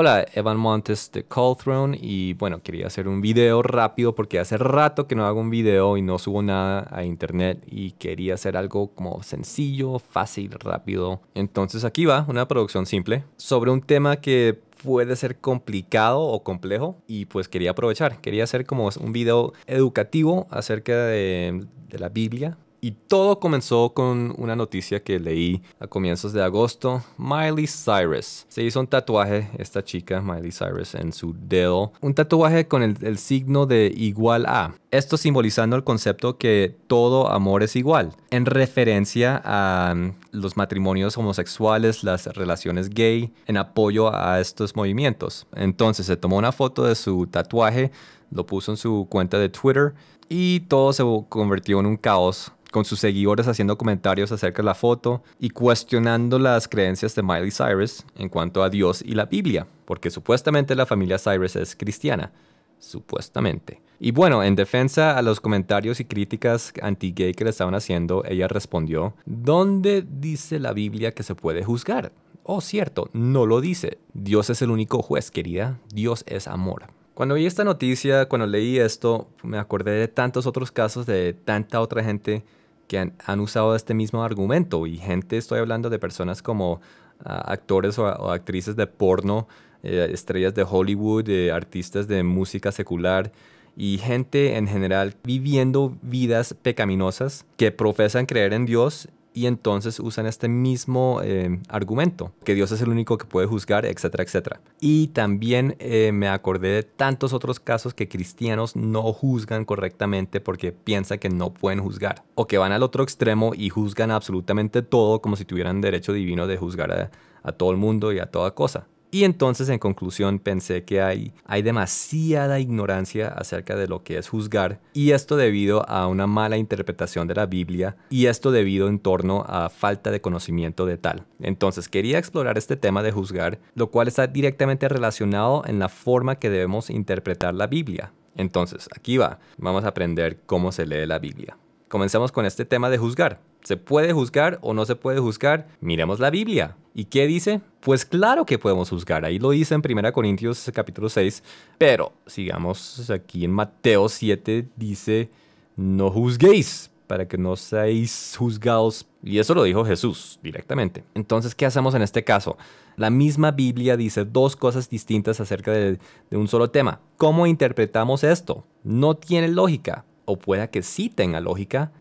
Hola, Evan Montes de Call y bueno, quería hacer un video rápido porque hace rato que no hago un video y no subo nada a internet y quería hacer algo como sencillo, fácil, rápido. Entonces aquí va una producción simple sobre un tema que puede ser complicado o complejo y pues quería aprovechar, quería hacer como un video educativo acerca de, de la Biblia y todo comenzó con una noticia que leí a comienzos de agosto. Miley Cyrus. Se hizo un tatuaje, esta chica, Miley Cyrus, en su dedo. Un tatuaje con el, el signo de igual a. Esto simbolizando el concepto que todo amor es igual. En referencia a um, los matrimonios homosexuales, las relaciones gay, en apoyo a estos movimientos. Entonces se tomó una foto de su tatuaje, lo puso en su cuenta de Twitter y todo se convirtió en un caos con sus seguidores haciendo comentarios acerca de la foto y cuestionando las creencias de Miley Cyrus en cuanto a Dios y la Biblia, porque supuestamente la familia Cyrus es cristiana, supuestamente. Y bueno, en defensa a los comentarios y críticas anti-gay que le estaban haciendo, ella respondió, ¿dónde dice la Biblia que se puede juzgar? Oh, cierto, no lo dice. Dios es el único juez, querida. Dios es amor. Cuando vi esta noticia, cuando leí esto, me acordé de tantos otros casos de tanta otra gente que han, usado este mismo argumento y gente, estoy hablando de personas como ah, actores o, actrices de porno, eh, estrellas de Hollywood, eh, artistas de música secular y gente en general viviendo vidas pecaminosas que profesan creer en Dios y entonces usan este mismo em, argumento, que Dios es el único que puede juzgar, etcétera, etcétera. Y también eh, me acordé de tantos otros casos que cristianos no juzgan correctamente porque piensan que no pueden juzgar, o que van al otro extremo y juzgan absolutamente todo como si tuvieran derecho divino de juzgar a todo el mundo y a toda cosa. Y entonces en conclusión pensé que hay, hay demasiada ignorancia acerca de lo que es juzgar y esto debido a una mala interpretación de la Biblia y esto debido en torno a falta de conocimiento de tal. Entonces quería explorar este tema de juzgar, lo cual está directamente relacionado en la forma que debemos interpretar la Biblia. Entonces aquí va, vamos a aprender cómo se lee la Biblia. Comencemos con este tema de juzgar. ¿Se puede juzgar o no se puede juzgar? Miremos la Biblia. ¿Y qué dice? Pues claro que podemos juzgar. Ahí lo dice en 1 Corintios capítulo 6. Pero sigamos aquí en Mateo 7 dice, no juzguéis para que no seáis juzgados. Y eso lo dijo Jesús directamente. Entonces, ¿qué hacemos en este caso? La misma Biblia dice dos cosas distintas acerca de, de un solo tema. ¿Cómo interpretamos esto? No tiene lógica, o pueda que sí tenga lógica,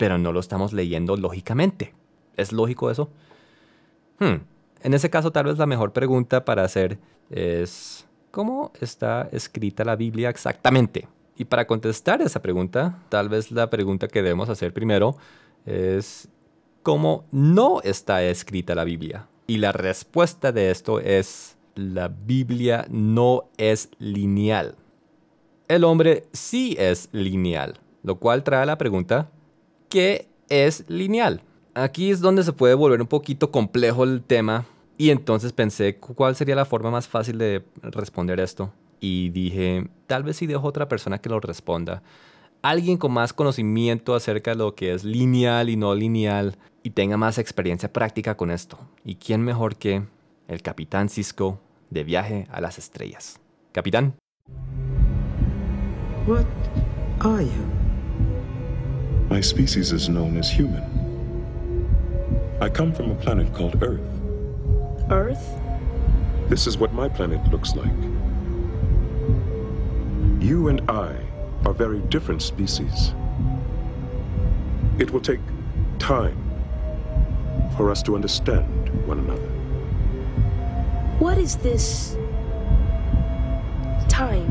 pero no lo estamos leyendo lógicamente. ¿Es lógico eso? Hmm. En ese caso, tal vez la mejor pregunta para hacer es, ¿cómo está escrita la Biblia exactamente? Y para contestar esa pregunta, tal vez la pregunta que debemos hacer primero es, ¿cómo no está escrita la Biblia? Y la respuesta de esto es, la Biblia no es lineal. El hombre sí es lineal, lo cual trae la pregunta, que es lineal. Aquí es donde se puede volver un poquito complejo el tema y entonces pensé cuál sería la forma más fácil de responder esto y dije, tal vez si dejo otra persona que lo responda, alguien con más conocimiento acerca de lo que es lineal y no lineal y tenga más experiencia práctica con esto. ¿Y quién mejor que el capitán Cisco de viaje a las estrellas? Capitán. What are My species is known as human. I come from a planet called Earth. Earth? This is what my planet looks like. You and I are very different species. It will take time for us to understand one another. What is this time?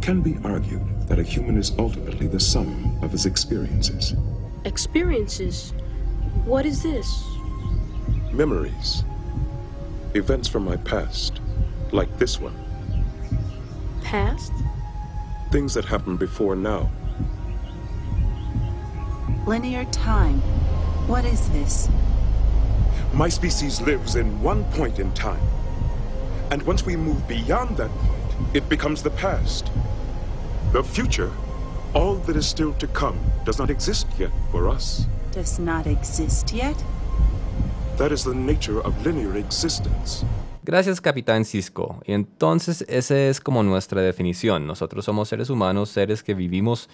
can be argued that a human is ultimately the sum of his experiences. Experiences? What is this? Memories. Events from my past, like this one. Past? Things that happened before now. Linear time. What is this? My species lives in one point in time. And once we move beyond that point, it becomes the past. Gracias, Capitán Cisco. Y entonces esa es como nuestra definición. Nosotros somos seres humanos, seres que vivimos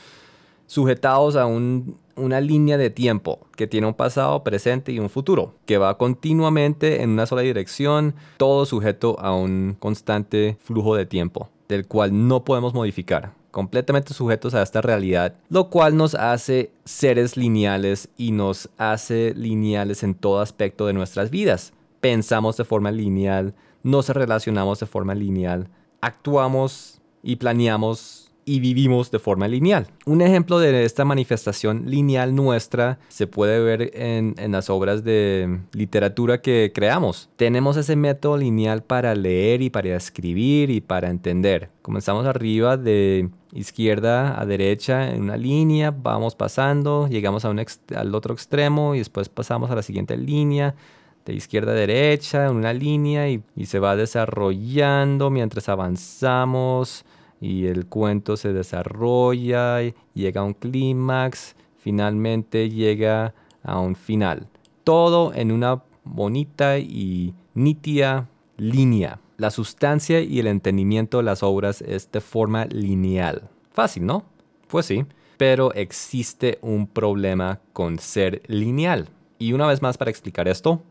sujetados a una línea de tiempo que tiene un pasado, presente y un futuro, que va continuamente en una sola dirección, todo sujeto a un constante flujo de tiempo, del cual no podemos modificar completamente sujetos a esta realidad, lo cual nos hace seres lineales y nos hace lineales en todo aspecto de nuestras vidas. Pensamos de forma lineal, nos relacionamos de forma lineal, actuamos y planeamos y vivimos de forma lineal. Un ejemplo de esta manifestación lineal nuestra se puede ver en, las obras de literatura que creamos. Tenemos ese método lineal para leer y para escribir y para entender. Comenzamos arriba de izquierda a derecha en una línea, vamos pasando, llegamos al otro extremo y después pasamos a la siguiente línea de izquierda a derecha en una línea y se va desarrollando mientras avanzamos y el cuento se desarrolla, llega a un clímax, finalmente llega a un final. Todo en una bonita y nítida línea. La sustancia y el entendimiento de las obras es de forma lineal. Fácil, ¿no? Pues sí, pero existe un problema con ser lineal. Y una vez más para explicar esto,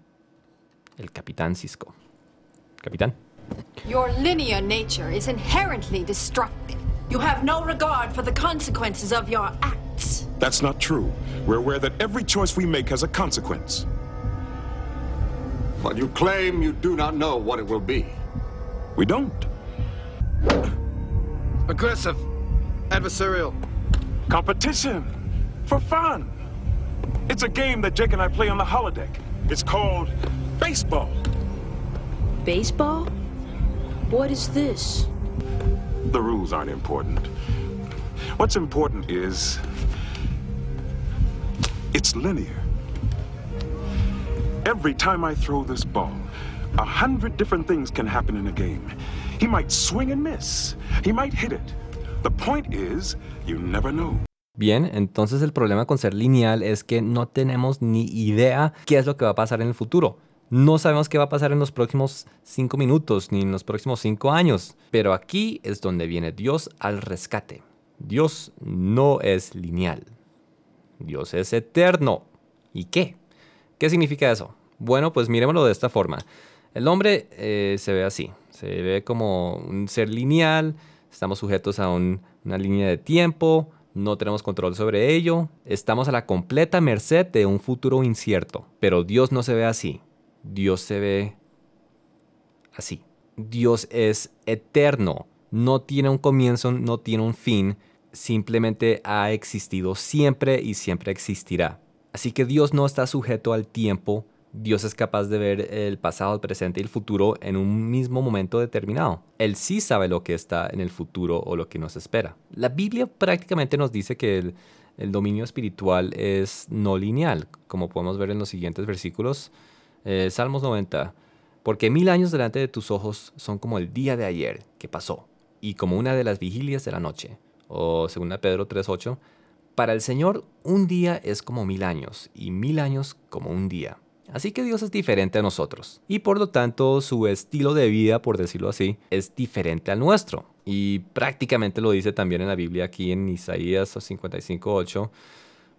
el capitán Cisco. Capitán. Your linear nature is inherently destructive. You have no regard for the consequences of your acts. That's not true. We're aware that every choice we make has a consequence. But you claim you do not know what it will be. We don't. Aggressive. Adversarial. Competition. For fun. It's a game that Jake and I play on the holodeck. It's called baseball. Baseball? What is this? The rules aren't important. What's important is it's linear. Every time I throw this ball, a hundred different things can happen in a game. He might swing and miss. He might hit it. The point is, you never know. Bien, entonces el problema con ser lineal es que no tenemos ni idea qué es lo que va a pasar en el futuro. No sabemos qué va a pasar en los próximos cinco minutos ni en los próximos cinco años, pero aquí es donde viene Dios al rescate. Dios no es lineal. Dios es eterno. ¿Y qué? ¿Qué significa eso? Bueno, pues miremoslo de esta forma. El hombre eh, se ve así, se ve como un ser lineal, estamos sujetos a una línea de tiempo, no tenemos control sobre ello, estamos a la completa merced de un futuro incierto, pero Dios no se ve así. Dios se ve así. Dios es eterno, no tiene un comienzo, no tiene un fin, simplemente ha existido siempre y siempre existirá. Así que Dios no está sujeto al tiempo, Dios es capaz de ver el pasado, el presente y el futuro en un mismo momento determinado. Él sí sabe lo que está en el futuro o lo que nos espera. La Biblia prácticamente nos dice que el, dominio espiritual es no lineal, como podemos ver en los siguientes versículos. Eh, Salmos 90. Porque mil años delante de tus ojos son como el día de ayer que pasó, y como una de las vigilias de la noche. O según Pedro 3.8, para el Señor un día es como mil años, y mil años como un día. Así que Dios es diferente a nosotros, y por lo tanto su estilo de vida, por decirlo así, es diferente al nuestro. Y prácticamente lo dice también en la Biblia aquí en Isaías 55.8,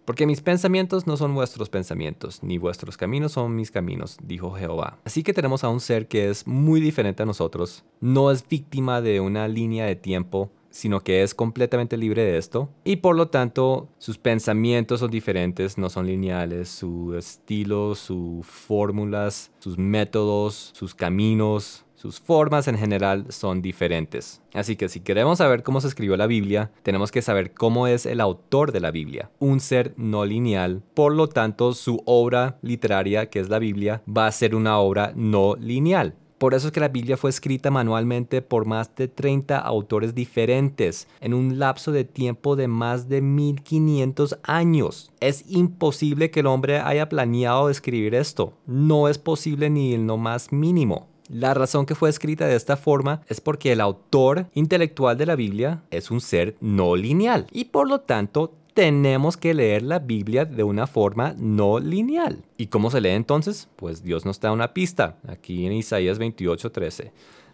porque mis pensamientos no son vuestros pensamientos, ni vuestros caminos son mis caminos, dijo Jehová. Así que tenemos a un ser que es muy diferente a nosotros, no es víctima de una línea de tiempo, sino que es completamente libre de esto, y por lo tanto sus pensamientos son diferentes, no son lineales, su estilo, sus fórmulas, sus métodos, sus caminos, sus formas en general son diferentes. Así que si queremos saber cómo se escribió la Biblia, tenemos que saber cómo es el autor de la Biblia, un ser no lineal. Por lo tanto, su obra literaria, que es la Biblia, va a ser una obra no lineal. Por eso es que la Biblia fue escrita manualmente por más de 30 autores diferentes en un lapso de tiempo de más de 1500 años. Es imposible que el hombre haya planeado escribir esto. No es posible ni en lo más mínimo. La razón que fue escrita de esta forma es porque el autor intelectual de la Biblia es un ser no lineal y por lo tanto tenemos que leer la Biblia de una forma no lineal. ¿Y cómo se lee entonces? Pues Dios nos da una pista, aquí en Isaías 28:13.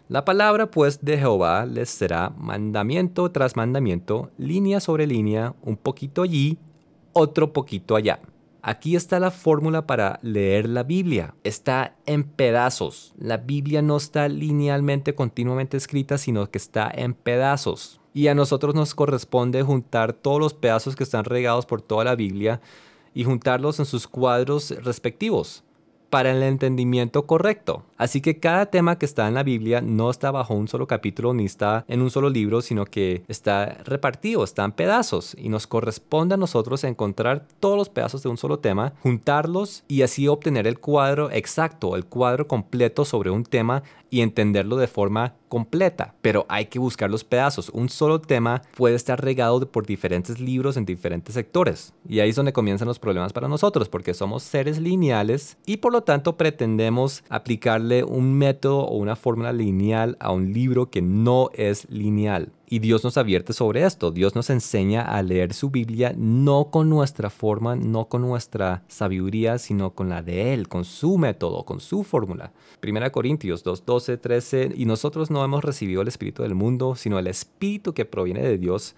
La palabra pues de Jehová les será mandamiento tras mandamiento, línea sobre línea, un poquito allí, otro poquito allá. Aquí está la fórmula para leer la Biblia. Está en pedazos. La Biblia no está linealmente, continuamente escrita, sino que está en pedazos. Y a nosotros nos corresponde juntar todos los pedazos que están regados por toda la Biblia y juntarlos en sus cuadros respectivos para el entendimiento correcto. Así que cada tema que está en la Biblia no está bajo un solo capítulo ni está en un solo libro, sino que está repartido, está en pedazos y nos corresponde a nosotros encontrar todos los pedazos de un solo tema, juntarlos y así obtener el cuadro exacto, el cuadro completo sobre un tema y entenderlo de forma completa, pero hay que buscar los pedazos. Un solo tema puede estar regado por diferentes libros en diferentes sectores. Y ahí es donde comienzan los problemas para nosotros, porque somos seres lineales y por lo tanto pretendemos aplicarle un método o una fórmula lineal a un libro que no es lineal. Y Dios nos advierte sobre esto. Dios nos enseña a leer su Biblia no con nuestra forma, no con nuestra sabiduría, sino con la de Él, con su método, con su fórmula. Primera Corintios 2, 12, 13. Y nosotros no hemos recibido el Espíritu del mundo, sino el Espíritu que proviene de Dios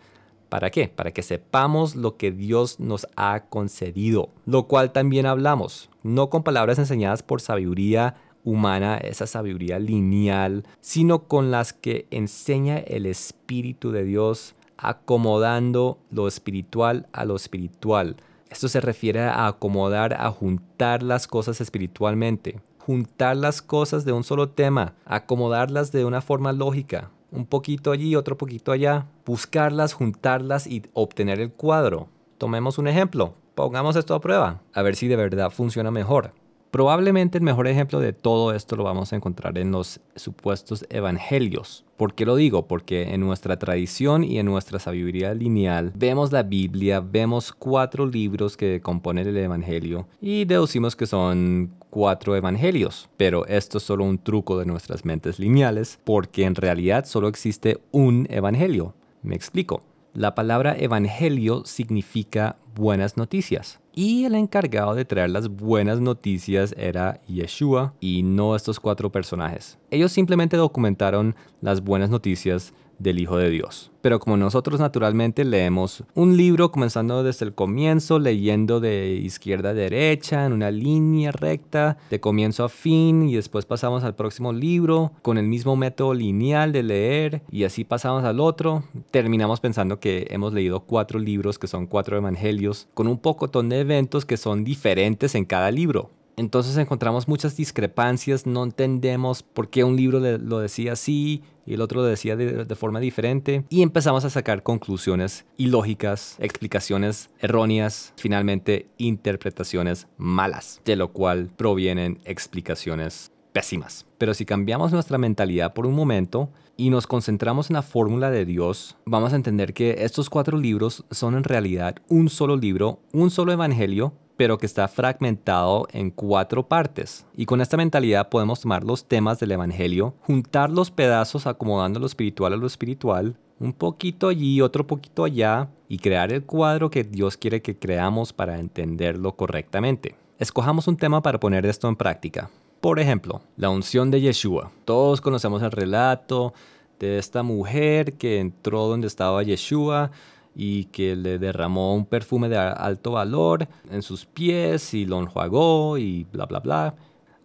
¿Para qué? Para que sepamos lo que Dios nos ha concedido, lo cual también hablamos, no con palabras enseñadas por sabiduría humana, esa sabiduría lineal, sino con las que enseña el Espíritu de Dios acomodando lo espiritual a lo espiritual. Esto se refiere a acomodar, a juntar las cosas espiritualmente, juntar las cosas de un solo tema, acomodarlas de una forma lógica, un poquito allí, otro poquito allá, buscarlas, juntarlas y obtener el cuadro. Tomemos un ejemplo, pongamos esto a prueba, a ver si de verdad funciona mejor. Probablemente el mejor ejemplo de todo esto lo vamos a encontrar en los supuestos evangelios. ¿Por qué lo digo? Porque en nuestra tradición y en nuestra sabiduría lineal vemos la Biblia, vemos cuatro libros que componen el evangelio y deducimos que son cuatro evangelios. Pero esto es solo un truco de nuestras mentes lineales porque en realidad solo existe un evangelio. Me explico. La palabra evangelio significa buenas noticias y el encargado de traer las buenas noticias era Yeshua y no estos cuatro personajes. Ellos simplemente documentaron las buenas noticias del Hijo de Dios. Pero como nosotros naturalmente leemos un libro comenzando desde el comienzo, leyendo de izquierda a derecha, en una línea recta, de comienzo a fin, y después pasamos al próximo libro con el mismo método lineal de leer, y así pasamos al otro, terminamos pensando que hemos leído cuatro libros que son cuatro evangelios, con un poco de eventos que son diferentes en cada libro. Entonces encontramos muchas discrepancias, no entendemos por qué un libro lo decía así y el otro lo decía de, forma diferente y empezamos a sacar conclusiones ilógicas, explicaciones erróneas, finalmente interpretaciones malas, de lo cual provienen explicaciones pésimas. Pero si cambiamos nuestra mentalidad por un momento y nos concentramos en la fórmula de Dios, vamos a entender que estos cuatro libros son en realidad un solo libro, un solo evangelio, pero que está fragmentado en cuatro partes. Y con esta mentalidad podemos tomar los temas del Evangelio, juntar los pedazos acomodando lo espiritual a lo espiritual, un poquito allí, otro poquito allá, y crear el cuadro que Dios quiere que creamos para entenderlo correctamente. Escojamos un tema para poner esto en práctica. Por ejemplo, la unción de Yeshua. Todos conocemos el relato de esta mujer que entró donde estaba Yeshua, y que le derramó un perfume de alto valor en sus pies y lo enjuagó y bla, bla, bla.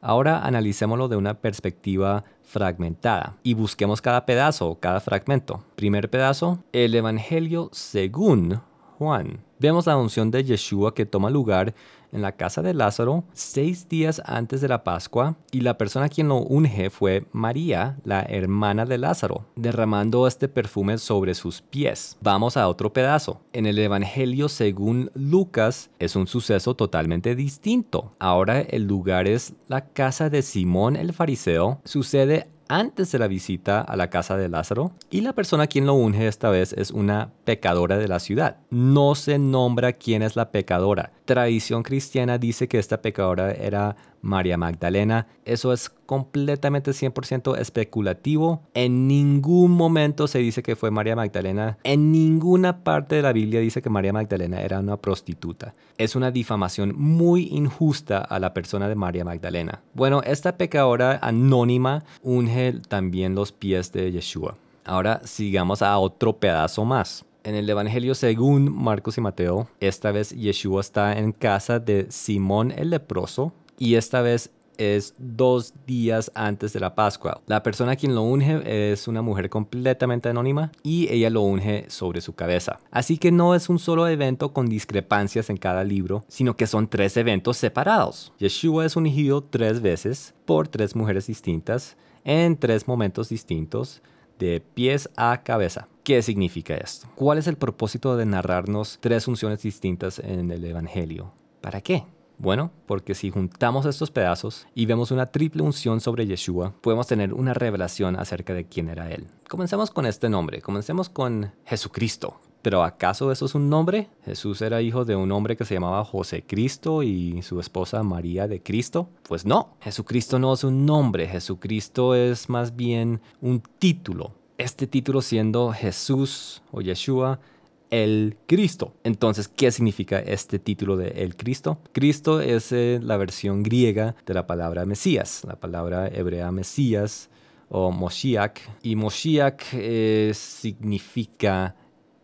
Ahora analicémoslo de una perspectiva fragmentada y busquemos cada pedazo, cada fragmento. Primer pedazo, el Evangelio según Vemos la unción de Yeshua que toma lugar en la casa de Lázaro seis días antes de la Pascua y la persona quien lo unge fue María, la hermana de Lázaro, derramando este perfume sobre sus pies. Vamos a otro pedazo. En el Evangelio según Lucas es un suceso totalmente distinto. Ahora el lugar es la casa de Simón el fariseo. Sucede antes de la visita a la casa de Lázaro y la persona quien lo unge esta vez es una pecadora de la ciudad. No se nombra quién es la pecadora. Tradición cristiana dice que esta pecadora era María Magdalena. Eso es completamente 100% especulativo. En ningún momento se dice que fue María Magdalena. En ninguna parte de la Biblia dice que María Magdalena era una prostituta. Es una difamación muy injusta a la persona de María Magdalena. Bueno, esta pecadora anónima unge también los pies de Yeshua. Ahora sigamos a otro pedazo más. En el Evangelio según Marcos y Mateo, esta vez Yeshua está en casa de Simón el leproso, y esta vez es dos días antes de la Pascua. La persona a quien lo unge es una mujer completamente anónima y ella lo unge sobre su cabeza. Así que no es un solo evento con discrepancias en cada libro, sino que son tres eventos separados. Yeshua es ungido tres veces por tres mujeres distintas en tres momentos distintos de pies a cabeza. ¿Qué significa esto? ¿Cuál es el propósito de narrarnos tres unciones distintas en el Evangelio? ¿Para qué? Bueno, porque si juntamos estos pedazos y vemos una triple unción sobre Yeshua, podemos tener una revelación acerca de quién era él. Comencemos con este nombre, comencemos con Jesucristo. ¿Pero acaso eso es un nombre? ¿Jesús era hijo de un hombre que se llamaba José Cristo y su esposa María de Cristo? Pues no, Jesucristo no es un nombre, Jesucristo es más bien un título. Este título siendo Jesús o Yeshua el Cristo. Entonces, ¿qué significa este título de el Cristo? Cristo es eh, la versión griega de la palabra Mesías, la palabra hebrea Mesías o Moshiach. Y Moshiach eh, significa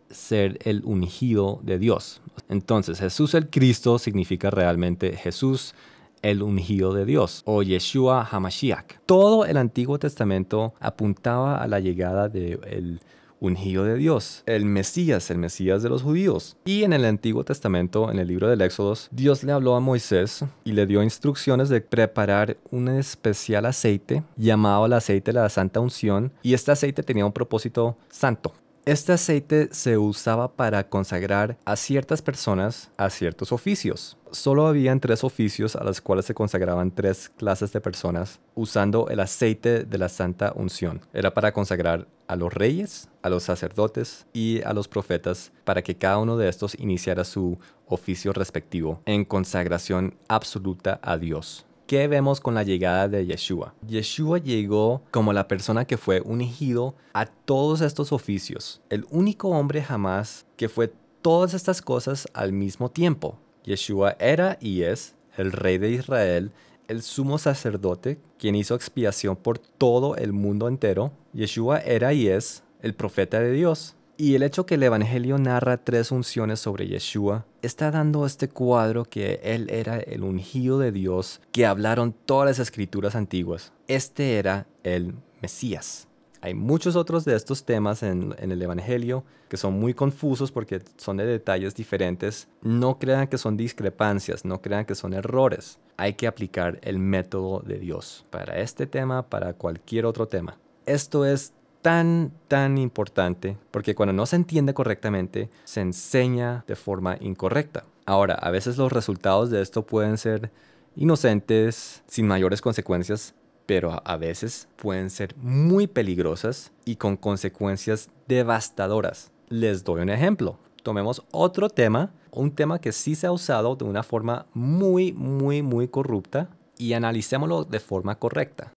ser el ungido de Dios. Entonces, Jesús el Cristo significa realmente Jesús el ungido de Dios o Yeshua Hamashiach. Todo el Antiguo Testamento apuntaba a la llegada de el ungido de Dios, el Mesías, el Mesías de los judíos. Y en el Antiguo Testamento, en el libro del Éxodo, Dios le habló a Moisés y le dio instrucciones de preparar un especial aceite llamado el aceite de la Santa Unción y este aceite tenía un propósito santo este aceite se usaba para consagrar a ciertas personas a ciertos oficios. Solo habían tres oficios a los cuales se consagraban tres clases de personas usando el aceite de la santa unción. Era para consagrar a los reyes, a los sacerdotes y a los profetas para que cada uno de estos iniciara su oficio respectivo en consagración absoluta a Dios. ¿Qué vemos con la llegada de Yeshua? Yeshua llegó como la persona que fue unigido a todos estos oficios, el único hombre jamás que fue todas estas cosas al mismo tiempo. Yeshua era y es el rey de Israel, el sumo sacerdote, quien hizo expiación por todo el mundo entero. Yeshua era y es el profeta de Dios, y el hecho que el Evangelio narra tres unciones sobre Yeshua está dando este cuadro que él era el ungido de Dios que hablaron todas las escrituras antiguas. Este era el Mesías. Hay muchos otros de estos temas en, en, el Evangelio que son muy confusos porque son de detalles diferentes. No crean que son discrepancias, no crean que son errores. Hay que aplicar el método de Dios para este tema, para cualquier otro tema. Esto es tan, tan importante porque cuando no se entiende correctamente, se enseña de forma incorrecta. Ahora, a veces los resultados de esto pueden ser inocentes, sin mayores consecuencias, pero a veces pueden ser muy peligrosas y con consecuencias devastadoras. Les doy un ejemplo. Tomemos otro tema, un tema que sí se ha usado de una forma muy, muy, muy corrupta y analicémoslo de forma correcta.